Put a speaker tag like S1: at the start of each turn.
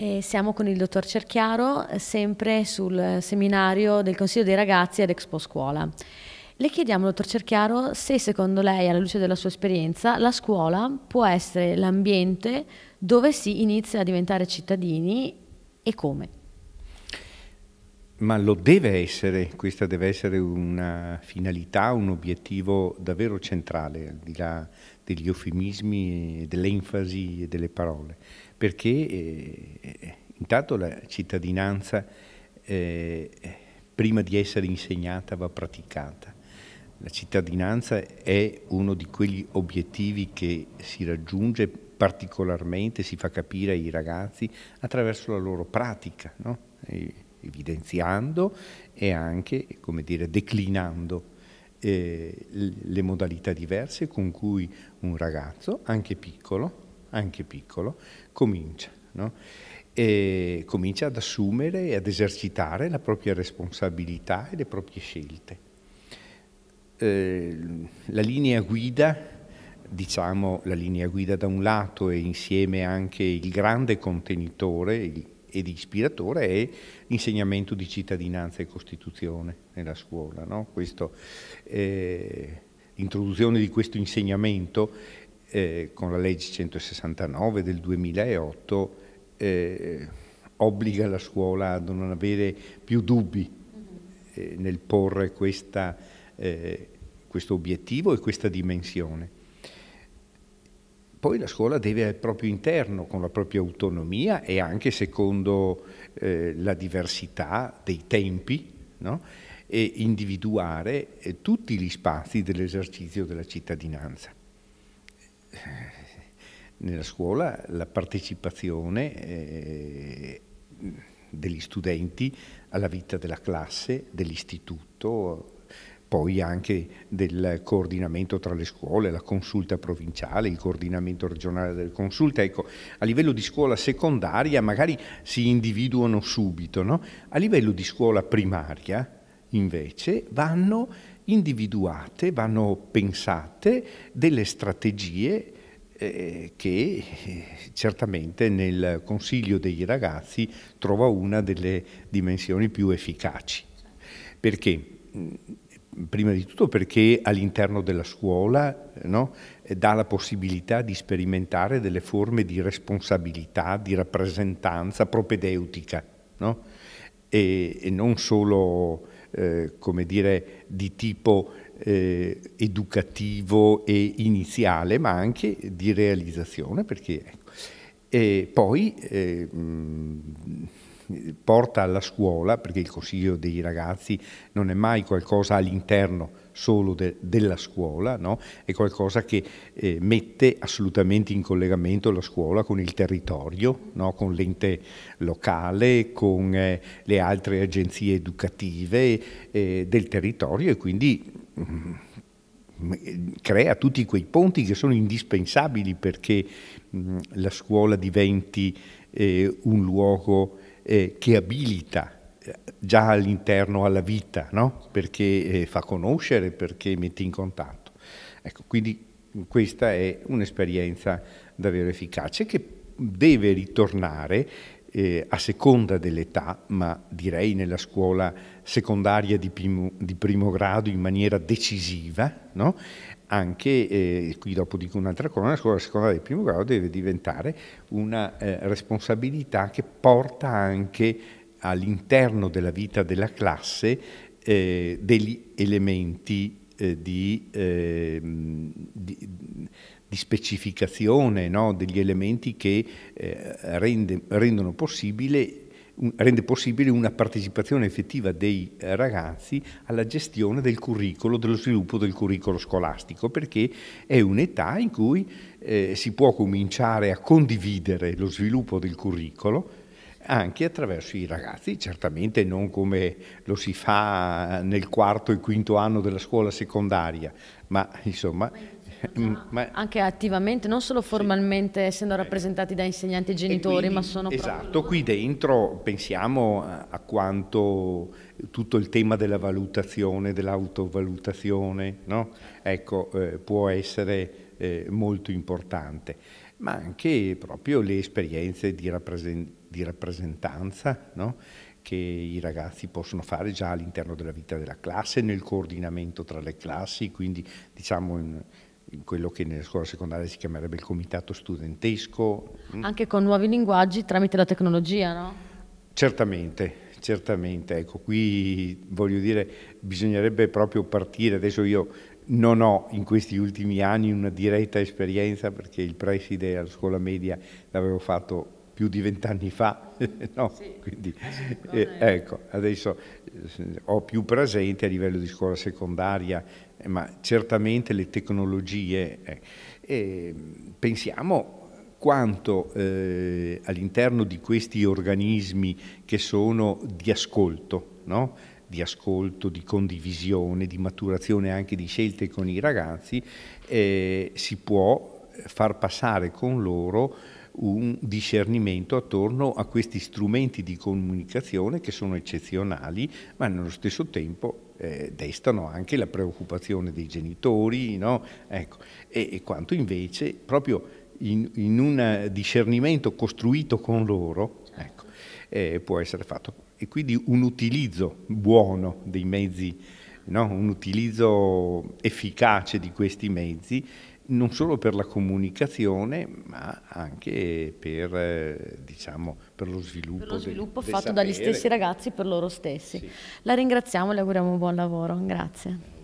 S1: E siamo con il dottor Cerchiaro, sempre sul seminario del Consiglio dei ragazzi ad Expo Scuola. Le chiediamo, dottor Cerchiaro, se secondo lei, alla luce della sua esperienza, la scuola può essere l'ambiente dove si inizia a diventare cittadini e come?
S2: Ma lo deve essere, questa deve essere una finalità, un obiettivo davvero centrale, al di là degli eufemismi, dell'enfasi e delle parole perché eh, intanto la cittadinanza eh, prima di essere insegnata va praticata. La cittadinanza è uno di quegli obiettivi che si raggiunge particolarmente, si fa capire ai ragazzi attraverso la loro pratica, no? evidenziando e anche dire, declinando eh, le modalità diverse con cui un ragazzo, anche piccolo, anche piccolo, comincia. No? E comincia ad assumere e ad esercitare la propria responsabilità e le proprie scelte. Eh, la linea guida diciamo la linea guida da un lato e insieme anche il grande contenitore ed ispiratore è l'insegnamento di cittadinanza e Costituzione nella scuola. No? Questo, eh, l'introduzione di questo insegnamento eh, con la legge 169 del 2008 eh, obbliga la scuola a non avere più dubbi eh, nel porre questa, eh, questo obiettivo e questa dimensione. Poi la scuola deve al proprio interno, con la propria autonomia e anche secondo eh, la diversità dei tempi, no? e individuare eh, tutti gli spazi dell'esercizio della cittadinanza nella scuola la partecipazione eh, degli studenti alla vita della classe, dell'istituto, poi anche del coordinamento tra le scuole, la consulta provinciale, il coordinamento regionale delle consulte. Ecco, a livello di scuola secondaria magari si individuano subito, no? a livello di scuola primaria invece vanno individuate, vanno pensate delle strategie eh, che eh, certamente nel consiglio dei ragazzi trova una delle dimensioni più efficaci. Perché? Mm, prima di tutto perché all'interno della scuola eh, no, eh, dà la possibilità di sperimentare delle forme di responsabilità, di rappresentanza propedeutica, no? e, e non solo eh, come dire, di tipo eh, educativo e iniziale, ma anche di realizzazione, perché ecco. E poi eh, mh, porta alla scuola, perché il consiglio dei ragazzi non è mai qualcosa all'interno solo de, della scuola, no? è qualcosa che eh, mette assolutamente in collegamento la scuola con il territorio, no? con l'ente locale, con eh, le altre agenzie educative eh, del territorio e quindi mh, mm, mm, crea tutti quei ponti che sono indispensabili perché mh, mm, la scuola diventi eh, un luogo eh, che abilita eh, già all'interno alla vita, no? perché eh, fa conoscere, perché mette in contatto. Ecco, quindi questa è un'esperienza davvero efficace che deve ritornare eh, a seconda dell'età, ma direi nella scuola secondaria di primo, di primo grado in maniera decisiva, no? anche, eh, qui dopo dico un'altra cosa, la scuola secondaria di primo grado deve diventare una eh, responsabilità che porta anche all'interno della vita della classe eh, degli elementi eh, di, ehm, di, di, specificazione, no? degli elementi che eh, rende, rendono possibile rende possibile una partecipazione effettiva dei eh, ragazzi alla gestione del curriculum, dello sviluppo del curriculum scolastico, perché è un'età in cui eh, si può cominciare a condividere lo sviluppo del curriculum anche attraverso i ragazzi, certamente non come lo si fa nel quarto e quinto anno della scuola secondaria, ma insomma Mm, esatto. Ma...
S1: Anche attivamente, non solo formalmente, sì. Eh. essendo rappresentati da insegnanti e genitori, e qui, ma sono... Esatto, proprio...
S2: qui dentro pensiamo a quanto tutto il tema della valutazione, dell'autovalutazione, no? ecco, eh, può essere eh, molto importante, ma anche proprio le esperienze di, rappresen- di rappresentanza, no? che i ragazzi possono fare già all'interno della vita della classe, nel coordinamento tra le classi, quindi diciamo in, quello che nella scuola secondaria si chiamerebbe il comitato studentesco. Mm.
S1: Anche con nuovi linguaggi tramite la tecnologia, no?
S2: Certamente, certamente. Ecco, qui voglio dire, bisognerebbe proprio partire. Adesso io non ho in questi ultimi anni una diretta esperienza perché il preside alla scuola media l'avevo fatto più di vent'anni fa, no? sì, Quindi, ah, eh, eh, ecco, adesso eh, ho più presente a livello di scuola secondaria, eh, ma certamente le tecnologie. Eh, pensiamo quanto eh, all'interno di questi organismi che sono di ascolto, no? di ascolto, di condivisione, di maturazione anche di scelte con i ragazzi, eh, si può far passare con loro un discernimento attorno a questi strumenti di comunicazione che sono eccezionali, ma nello stesso tempo eh, destano anche la preoccupazione dei genitori, no? ecco. e, e, quanto invece proprio in, in, un discernimento costruito con loro ecco, eh, può essere fatto. E quindi un utilizzo buono dei mezzi no? un utilizzo efficace di questi mezzi non solo per la comunicazione ma anche per, eh, diciamo, per lo sviluppo, per lo sviluppo del, fatto del dagli stessi
S1: ragazzi per loro stessi. Sì. La ringraziamo e le auguriamo un buon lavoro, grazie.